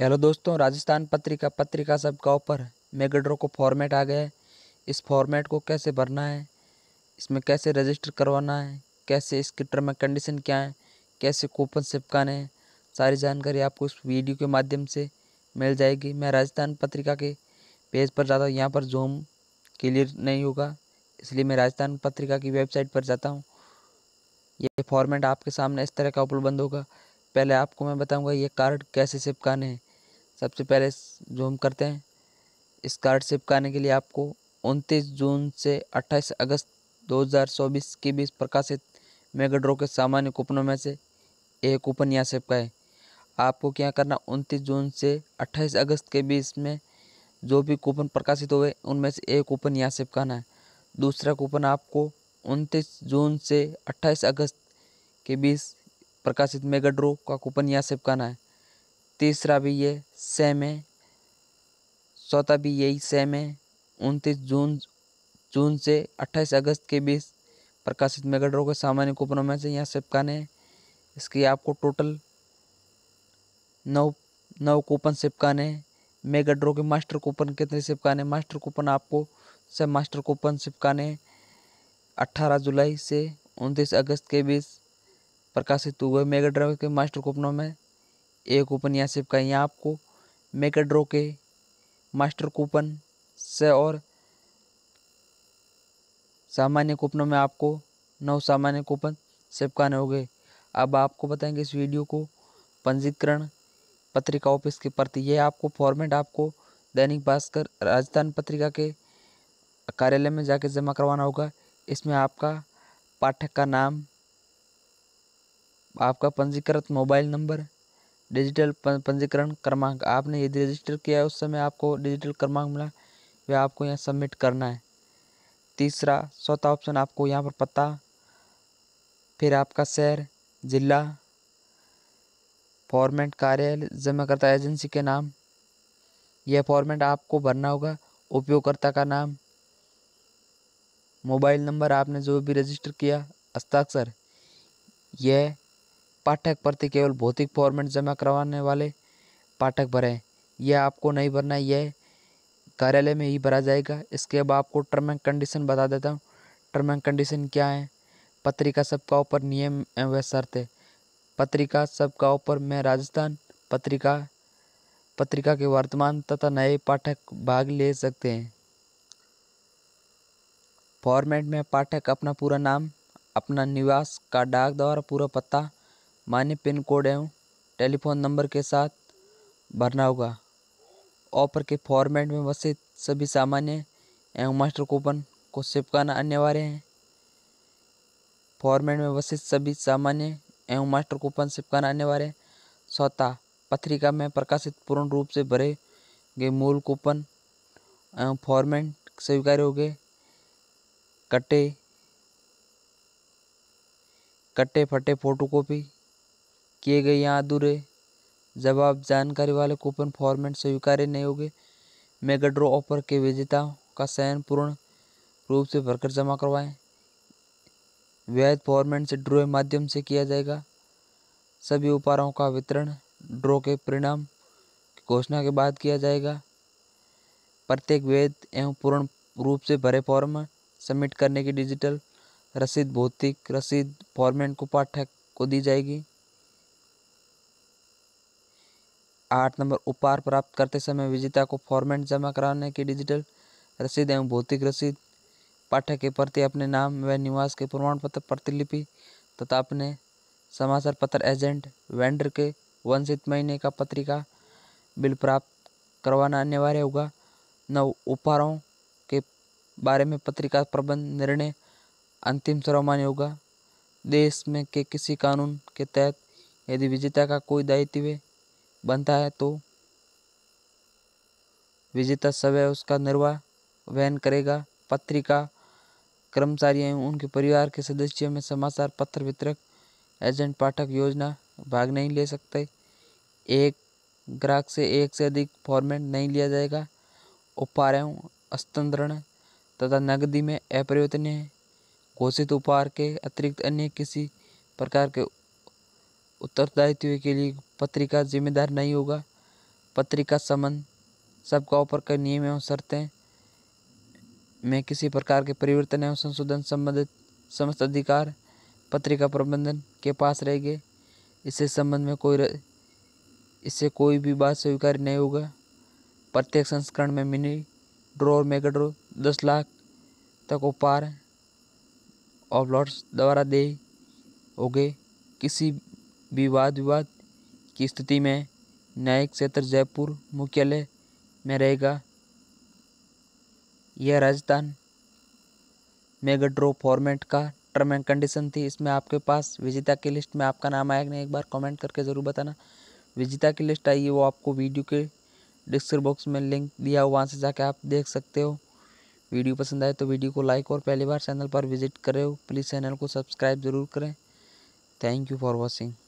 hello दोस्तों राजस्थान पत्रिका पत्रिका सबका ऊपर मेगाड्रो को फॉर्मेट आ गया है इस फॉर्मेट को कैसे भरना है इसमें कैसे रजिस्टर करवाना है कैसे इसके टर्म एंड कंडीशन क्या है कैसे कूपन चिपकाने हैं सारी जानकारी आपको इस वीडियो के माध्यम से मिल जाएगी मैं राजस्थान पत्रिका के पेज पर जाता हूँ यहाँ पर जूम क्लियर नहीं होगा इसलिए मैं राजस्थान पत्रिका की वेबसाइट पर जाता हूँ ये फॉर्मेट आपके सामने इस तरह का उपलब्ध होगा पहले आपको मैं बताऊंगा ये कार्ड कैसे चिपकाने हैं सबसे पहले जो हम करते हैं इस कार्ड चिपकाने के लिए आपको उनतीस जून से 28 अगस्त 2024 के बीच प्रकाशित मेगा के सामान्य कूपनों में से एक कूपन यहाँ चिपकाएँ आपको क्या करना उनतीस जून से 28 अगस्त के बीच में जो भी कूपन प्रकाशित हुए उनमें से एक कूपन यहाँ चिपकाना है दूसरा कूपन आपको उनतीस जून से 28 अगस्त के बीच प्रकाशित मेगा ड्रो का कूपन यहाँ चिपकाना है तीसरा भी ये सेम है चौथा भी यही सेम है उनतीस जून जून से अट्ठाईस अगस्त के बीच प्रकाशित मेगा ड्रो के सामान्य कूपनों में से यहाँ चिपकाने हैं इसकी आपको टोटल नौ नौ कूपन सिपकाने हैं मेगा ड्रो के मास्टर कूपन कितने सिपकाने मास्टर कूपन आपको से मास्टर कूपन सिपकाने अट्ठारह जुलाई से उनतीस अगस्त के बीच प्रकाशित हुए मेगा ड्रो के मास्टर कूपनों में एक का यहाँ आपको मेगा ड्रो के मास्टर कूपन से और सामान्य कूपनों में आपको नौ सामान्य कूपन चिपकाने होंगे अब आपको बताएंगे इस वीडियो को पंजीकरण पत्रिका ऑफिस के प्रति ये आपको फॉर्मेट आपको दैनिक भास्कर राजस्थान पत्रिका के कार्यालय में जाकर जमा करवाना होगा इसमें आपका पाठक का नाम आपका पंजीकृत मोबाइल नंबर डिजिटल पंजीकरण क्रमांक आपने यदि रजिस्टर किया है उस समय आपको डिजिटल क्रमांक मिला वह आपको यहाँ सबमिट करना है तीसरा चौथा ऑप्शन आपको यहाँ पर पता फिर आपका शहर जिला फॉर्मेट कार्यालय जमाकर्ता एजेंसी के नाम यह फॉर्मेट आपको भरना होगा उपयोगकर्ता का नाम मोबाइल नंबर आपने जो भी रजिस्टर किया हस्ताक्षर यह पाठक प्रति केवल भौतिक फॉर्मेट जमा करवाने वाले पाठक भरें यह आपको नहीं भरना यह कार्यालय में ही भरा जाएगा इसके अब आपको टर्म एंड कंडीशन बता देता हूँ टर्म एंड कंडीशन क्या है पत्रिका सबका ऊपर नियम एवं शर्त है पत्रिका सबका ऊपर में राजस्थान पत्रिका पत्रिका के वर्तमान तथा नए पाठक भाग ले सकते हैं फॉर्मेट में पाठक अपना पूरा नाम अपना निवास का डाक द्वारा पूरा पता मान्य पिन कोड एवं टेलीफोन नंबर के साथ भरना होगा ऑफर के फॉर्मेट में वसित सभी सामान्य एवं मास्टर कूपन को चिपकाना अनिवार्य है फॉर्मेट में वसित सभी सामान्य एवं मास्टर कूपन चिपकाना अनिवार्य है सौता पत्रिका में प्रकाशित पूर्ण रूप से भरे गए मूल कूपन एवं फॉर्मेट स्वीकार्य हो गए कटे कटे फटे फोटोकॉपी किए गए या अधूरे जब आप जानकारी वाले कूपन फॉर्मेट स्वीकार्य नहीं होंगे मेगाड्रो ऑफर के विजेता का चयन पूर्ण रूप से भरकर जमा करवाएं वैध फॉर्मेट से ड्रो माध्यम से किया जाएगा सभी उपहारों का वितरण ड्रो के परिणाम घोषणा के बाद किया जाएगा प्रत्येक वैध एवं पूर्ण रूप से भरे फॉर्म सबमिट करने की डिजिटल रसीद भौतिक रसीद फॉर्मेट को पाठक को दी जाएगी आठ नंबर उपहार प्राप्त करते समय विजेता को फॉर्मेट जमा कराने की डिजिटल रसीद एवं भौतिक रसीद पाठक के प्रति अपने नाम व निवास के प्रमाण पत्र प्रतिलिपि तथा अपने समाचार पत्र एजेंट वेंडर के वंशित महीने का पत्रिका बिल प्राप्त करवाना अनिवार्य होगा नव उपहारों के बारे में पत्रिका प्रबंध निर्णय अंतिम सर्वमान्य होगा देश में के किसी कानून के तहत यदि विजेता का कोई दायित्व बनता है तो विजेता सवय उसका निर्वाह वहन करेगा पत्रिका कर्मचारी एवं उनके परिवार के सदस्यों में समाचार पत्र वितरक एजेंट पाठक योजना भाग नहीं ले सकते एक ग्राहक से एक से अधिक फॉर्मेट नहीं लिया जाएगा उपहार एवं हस्तांतरण तथा नगदी में अपरिवर्तनीय घोषित उपहार के अतिरिक्त अन्य किसी प्रकार के उत्तरदायित्व के लिए पत्रिका जिम्मेदार नहीं होगा पत्रिका समन सबका ऊपर के नियम एवं शर्तें में किसी प्रकार के परिवर्तन एवं संशोधन संबंधित समस्त अधिकार पत्रिका प्रबंधन के पास रहेंगे इससे संबंध में कोई इससे कोई भी बात स्वीकार नहीं होगा प्रत्येक संस्करण में मिनी ड्रोर मेगा ड्रो दस लाख तक उपहार और लॉर्ड्स द्वारा दे होगे किसी भी वाद विवाद की स्थिति में न्यायिक क्षेत्र जयपुर मुख्यालय में रहेगा यह राजस्थान मेगा ड्रो फॉर्मेट का टर्म एंड कंडीशन थी इसमें आपके पास विजेता की लिस्ट में आपका नाम आएगा नहीं एक बार कमेंट करके ज़रूर बताना विजेता की लिस्ट आई है वो आपको वीडियो के डिस्क्रिप्शन बॉक्स में लिंक दिया हो वहाँ से जाके आप देख सकते हो वीडियो पसंद आए तो वीडियो को लाइक और पहली बार चैनल पर विजिट करें प्लीज़ चैनल को सब्सक्राइब ज़रूर करें थैंक यू फॉर वॉचिंग